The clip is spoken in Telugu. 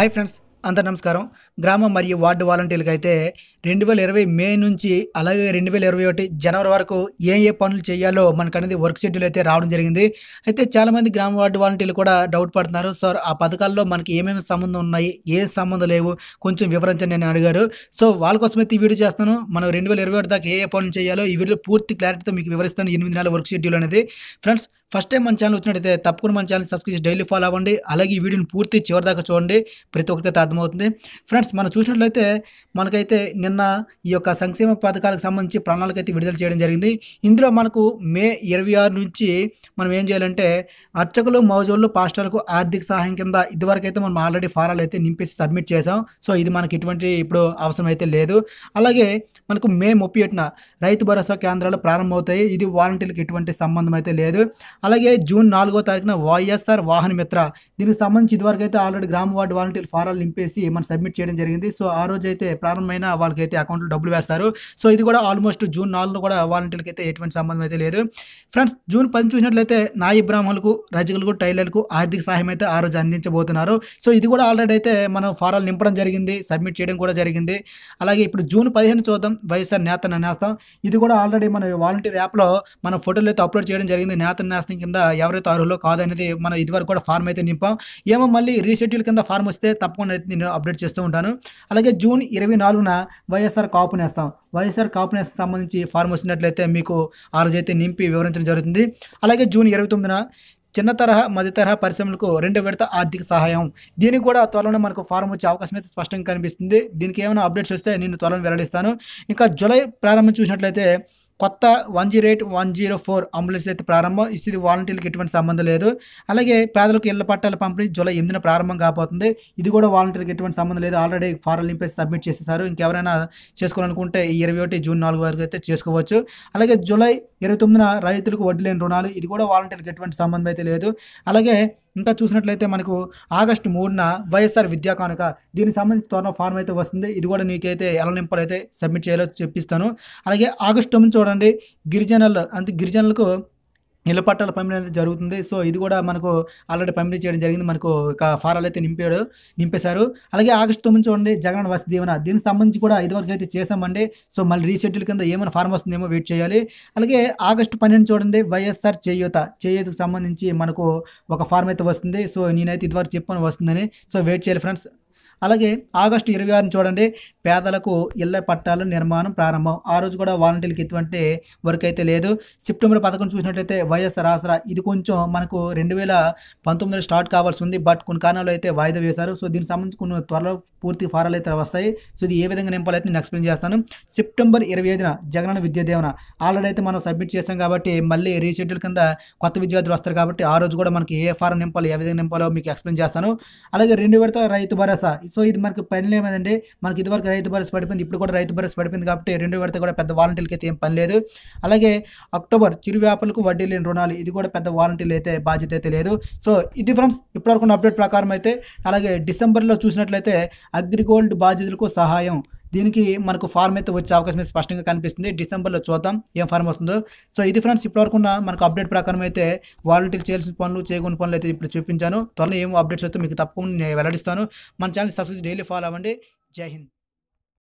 హాయ్ ఫ్రెండ్స్ అందరు నమస్కారం గ్రామం మరియు వార్డు వాలంటీర్లకు అయితే రెండు వేల ఇరవై మే నుంచి అలాగే రెండు వేల ఇరవై ఒకటి జనవరి వరకు ఏ ఏ పనులు చేయాలో మనకు అనేది వర్క్ షెడ్యూల్ అయితే రావడం జరిగింది అయితే చాలామంది గ్రామ వార్డు వాలంటీర్లు కూడా డౌట్ పడుతున్నారు సార్ ఆ పథకాల్లో మనకి ఏమేమి సంబంధం ఉన్నాయి ఏ సంబంధం లేవు కొంచెం వివరించండి అని అడిగారు సో వాళ్ళ కోసం అయితే ఈ వీడియో చేస్తాను మనం రెండు వేల ఇరవై ఒకటి దాకా ఏ ఏ పనులు చేయాలో ఈ వీడియో పూర్తి క్లారిటీతో మీకు వివరిస్తాను ఎనిమిది నెలల వర్క్ షెడ్యూల్ అనేది ఫ్రెండ్స్ ఫస్ట్ టైం మన ఛానల్ వచ్చినట్టయితే తప్పకుండా మన ఛానల్ సబ్స్క్రైబ్ చేసి డైలీ ఫాలో అవ్వండి అలాగే ఈ వీడియోని పూర్తి చివరి దాకా చూడండి ప్రతి ఒక్కరికైతే అర్థమవుతుంది ఫ్రెండ్స్ మనం చూసినట్లయితే మనకైతే నిన్న ఈ యొక్క సంక్షేమ పథకాలకు సంబంధించి ప్రణాళిక అయితే విడుదల చేయడం జరిగింది ఇందులో మనకు మే ఇరవై ఆరు నుంచి మనం ఏం చేయాలంటే అర్చకులు మౌజోళ్ళు పాస్టర్లకు ఆర్థిక సహాయం కింద ఇదివరకు అయితే మనం ఆల్రెడీ ఫారాలు అయితే నింపేసి సబ్మిట్ చేసాం సో ఇది మనకి ఎటువంటి ఇప్పుడు అవసరం అయితే లేదు అలాగే మనకు మే ముప్పై ఎట్న రైతు భరోసా కేంద్రాలు ప్రారంభమవుతాయి ఇది వాలంటీర్లకు ఎటువంటి సంబంధం అయితే లేదు అలాగే జూన్ నాలుగో తారీఖున వైఎస్ఆర్ వాహన మిత్ర దీనికి సంబంధించి ఇదివరకు అయితే ఆల్రెడీ గ్రామ వార్డు వాలంటీర్ ఫారాలు నింపేసి మనం సబ్మిట్ చేయడం జరిగింది సో ఆ రోజు అయితే ప్రారంభమైన వాళ్ళకైతే అకౌంట్లో డబ్బులు వేస్తారు సో ఇది కూడా ఆల్మోస్ట్ జూన్ నాలుగున కూడా వాలంటీర్కి అయితే ఎటువంటి సంబంధం అయితే లేదు ఫ్రెండ్స్ జూన్ పది చూసినట్లయితే నాయి బ్రాహ్మణులకు రజకులకు టైలర్లకు ఆర్థిక సహాయం అయితే ఆ రోజు అందించబోతున్నారు సో ఇది కూడా ఆల్రెడీ అయితే మనం ఫారాలు నింపడం జరిగింది సబ్మిట్ చేయడం కూడా జరిగింది అలాగే ఇప్పుడు జూన్ పదిహేను చూద్దాం వైఎస్ఆర్ నేత నేస్తాం ఇది కూడా ఆల్రెడీ మన వాలంటీర్ యాప్లో మన ఫోటోలు అయితే అప్లోడ్ చేయడం జరిగింది నేత నేస్తాం శాసనం కింద ఎవరైతే అర్హులో కాదనేది మనం ఇదివరకు కూడా ఫార్మ్ అయితే నింపాం ఏమో మళ్ళీ రీషెడ్యూల్ కింద ఫార్మ్ వస్తే తప్పకుండా అయితే నేను అప్డేట్ చేస్తూ ఉంటాను అలాగే జూన్ ఇరవై నాలుగున వైఎస్ఆర్ కాపు నేస్తాం వైఎస్ఆర్ కాపునెస్ సంబంధించి ఫార్మ్ వచ్చినట్లయితే మీకు ఆ రోజైతే నింపి వివరించడం జరుగుతుంది అలాగే జూన్ ఇరవై తొమ్మిదిన చిన్న తరహా మధ్య తరహా పరిశ్రమలకు రెండు విడత ఆర్థిక సహాయం దీనికి కూడా త్వరలోనే మనకు ఫారం వచ్చే అవకాశం అయితే స్పష్టంగా కనిపిస్తుంది దీనికి ఏమైనా అప్డేట్స్ వస్తే నేను త్వరలో వెల్లడిస్తాను ఇంకా జూలై ప్రారంభం చూసినట్లయితే కొత్త one zero eight one zero four ambulance అయితే ప్రారంభం ఇది వాలంటీర్లకు ఎటువంటి సంబంధం లేదు అలాగే పేదలకు ఇళ్ల పట్టాల పంపిణీ జూలై ఎనిమిదిన ప్రారంభం కాబోతుంది ఇది కూడా వాలంటీర్లకు ఎటువంటి సంబంధం లేదు ఆల్రెడీ ఫారం నింపేసి సబ్మిట్ చేసేసారు ఇంకెవరైనా చేసుకోవాలనుకుంటే ఇరవై ఒకటి జూన్ నాలుగు వరకు అయితే చేసుకోవచ్చు అలాగే జూలై ఇరవై తొమ్మిదిన రైతులకు వడ్డీ లేని రుణాలు ఇది కూడా వాలంటీర్లకు ఎటువంటి సంబంధం అయితే లేదు అలాగే ఇంకా చూసినట్లయితే మనకు ఆగస్టు మూడున వైఎస్ఆర్ విద్యా కానుక దీనికి సంబంధించి త్వరలో ఫారం అయితే వస్తుంది ఇది కూడా నీకైతే ఎలా నింపాలైతే సబ్మిట్ చేయాలో చెప్పిస్తాను అలాగే ఆగస్టు తొమ్మిది చేస్తున్నారండి గిరిజనులు అంటే గిరిజనులకు ఇళ్ళ పంపిణీ అనేది జరుగుతుంది సో ఇది కూడా మనకు ఆల్రెడీ పంపిణీ చేయడం జరిగింది మనకు ఒక ఫారాలు అయితే నింపాడు నింపేశారు అలాగే ఆగస్టు తొమ్మిది చూడండి జగన్ వసతి దీవెన దీనికి సంబంధించి కూడా ఇదివరకు అయితే చేసామండి సో మళ్ళీ రీషెడ్యూల్ కింద ఏమైనా ఫార్మ్ వస్తుందేమో వెయిట్ చేయాలి అలాగే ఆగస్టు పన్నెండు చూడండి వైఎస్ఆర్ చేయూత చేయూతకు సంబంధించి మనకు ఒక ఫార్మ్ అయితే వస్తుంది సో నేనైతే ఇదివరకు చెప్పాను వస్తుందని సో వెయిట్ చేయాలి ఫ్రెండ్స్ అలాగే ఆగస్టు ఇరవై ఆరుని చూడండి పేదలకు ఇళ్ల పట్టాల నిర్మాణం ప్రారంభం ఆ రోజు కూడా వాలంటీర్లకు ఎటువంటి వర్క్ అయితే లేదు సెప్టెంబర్ పథకం చూసినట్లయితే వైఎస్ ఆసరా ఇది కొంచెం మనకు రెండు వేల పంతొమ్మిదిలో స్టార్ట్ కావాల్సి ఉంది బట్ కొన్ని కారణాలు అయితే వాయిదా వేశారు సో దీనికి సంబంధించి కొన్ని త్వరలో పూర్తి ఫారాలు అయితే వస్తాయి సో ఇది ఏ విధంగా నింపాలైతే నేను ఎక్స్ప్లెయిన్ చేస్తాను సెప్టెంబర్ ఇరవై ఐదున జగనన్న విద్యాదేవన ఆల్రెడీ అయితే మనం సబ్మిట్ చేస్తాం కాబట్టి మళ్ళీ రీషెడ్యూల్ కింద కొత్త విద్యార్థులు వస్తారు కాబట్టి ఆ రోజు కూడా మనకి ఏ ఫారం నింపాలి ఏ విధంగా నింపాలో మీకు ఎక్స్ప్లెయిన్ చేస్తాను అలాగే రెండు విడత రైతు భరోసా సో ఇది మనకి పని ఏమైందంటే మనకి ఇదివరకు రైతు భరోసా పడిపోయింది ఇప్పుడు కూడా రైతు భరోసా పడిపోయింది కాబట్టి రెండు విడత కూడా పెద్ద వాలంటీర్లకి అయితే ఏం పని లేదు అలాగే అక్టోబర్ చిరు వ్యాపారులకు వడ్డీ లేని రుణాలు ఇది కూడా పెద్ద వాలంటీర్లు అయితే బాధ్యత అయితే లేదు సో ఇది ఫ్రెండ్స్ ఇప్పటివరకు అప్డేట్ ప్రకారం అయితే అలాగే డిసెంబర్లో చూసినట్లయితే అగ్రిగోల్డ్ బాధ్యతలకు సహాయం దీనికి మనకు ఫార్మ్ అయితే వచ్చే అవకాశం స్పష్టంగా కనిపిస్తుంది డిసెంబర్లో చూద్దాం ఏం ఫార్మ్ వస్తుందో సో ఇది ఫ్రెండ్స్ ఇప్పటివరకు మనకు అప్డేట్ ప్రకారం అయితే వాలంటీర్ చేయాల్సిన పనులు చేయకుండా పనులు అయితే ఇప్పుడు చూపించాను త్వరలో ఏం అప్డేట్స్ అయితే మీకు తప్పకుండా నేను వెల్లడిస్తాను మన ఛానల్ సబ్స్క్రైబ్ డైలీ ఫాలో అవ్వండి జై హింద్